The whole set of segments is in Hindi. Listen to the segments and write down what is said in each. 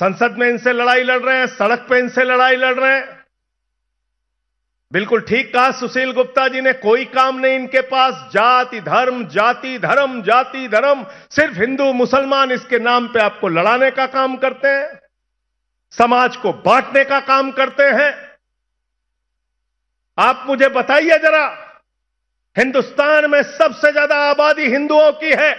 संसद में इनसे लड़ाई लड़ रहे हैं सड़क पे इनसे लड़ाई लड़ रहे हैं बिल्कुल ठीक कहा सुशील गुप्ता जी ने कोई काम नहीं इनके पास जाति धर्म जाति धर्म जाति धर्म सिर्फ हिंदू मुसलमान इसके नाम पे आपको लड़ाने का काम करते हैं समाज को बांटने का काम करते हैं आप मुझे बताइए जरा हिंदुस्तान में सबसे ज्यादा आबादी हिंदुओं की है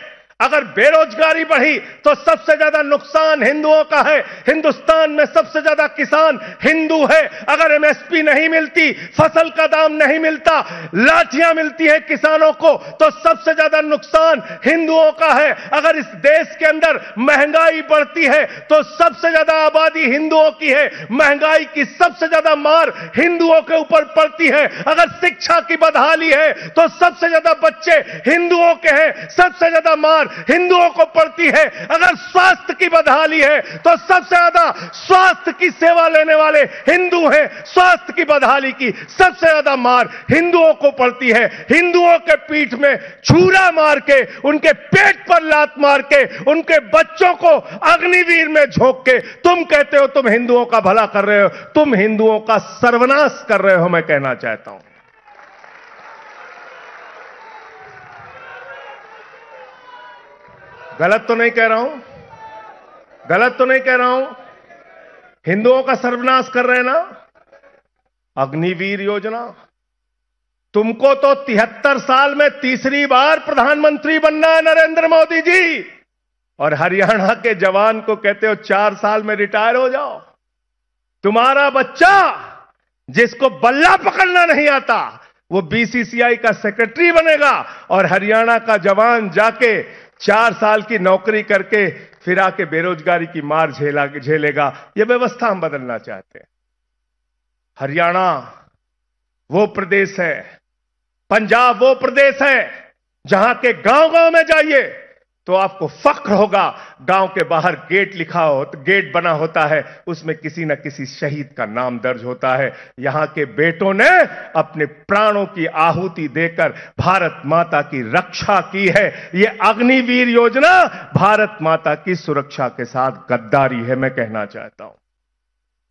अगर बेरोजगारी बढ़ी तो सबसे ज्यादा नुकसान हिंदुओं का है हिंदुस्तान में सबसे ज्यादा किसान हिंदू है अगर एमएसपी नहीं मिलती फसल का दाम नहीं मिलता लाठियां मिलती है किसानों को तो सबसे ज्यादा नुकसान हिंदुओं का है अगर इस देश के अंदर महंगाई बढ़ती है तो सबसे ज्यादा आबादी हिंदुओं की है महंगाई की सबसे ज्यादा मार हिंदुओं के ऊपर पड़ती है अगर शिक्षा की बदहाली है तो सबसे ज्यादा बच्चे हिंदुओं के हैं सबसे ज्यादा मार हिंदुओं को पड़ती है अगर स्वास्थ्य की बदहाली है तो सबसे ज्यादा स्वास्थ्य की सेवा लेने वाले हिंदू हैं स्वास्थ्य की बदहाली की सबसे ज्यादा मार हिंदुओं को पड़ती है हिंदुओं के पीठ में छूरा मार के उनके पेट पर लात मार के उनके बच्चों को अग्निवीर में झोंक के तुम कहते हो तुम हिंदुओं का भला कर रहे हो तुम हिंदुओं का सर्वनाश कर रहे हो मैं कहना चाहता हूं गलत तो नहीं कह रहा हूं गलत तो नहीं कह रहा हूं हिंदुओं का सर्वनाश कर रहे हैं ना अग्निवीर योजना तुमको तो तिहत्तर साल में तीसरी बार प्रधानमंत्री बनना है नरेंद्र मोदी जी और हरियाणा के जवान को कहते हो चार साल में रिटायर हो जाओ तुम्हारा बच्चा जिसको बल्ला पकड़ना नहीं आता वो बीसीसीआई का सेक्रेटरी बनेगा और हरियाणा का जवान जाके चार साल की नौकरी करके फिर आके बेरोजगारी की मार झेला झेलेगा यह व्यवस्था हम बदलना चाहते हैं हरियाणा वो प्रदेश है पंजाब वो प्रदेश है जहां के गांव गांव में जाइए तो आपको फक्र होगा गांव के बाहर गेट लिखा हो तो गेट बना होता है उसमें किसी न किसी शहीद का नाम दर्ज होता है यहां के बेटों ने अपने प्राणों की आहुति देकर भारत माता की रक्षा की है ये अग्निवीर योजना भारत माता की सुरक्षा के साथ गद्दारी है मैं कहना चाहता हूं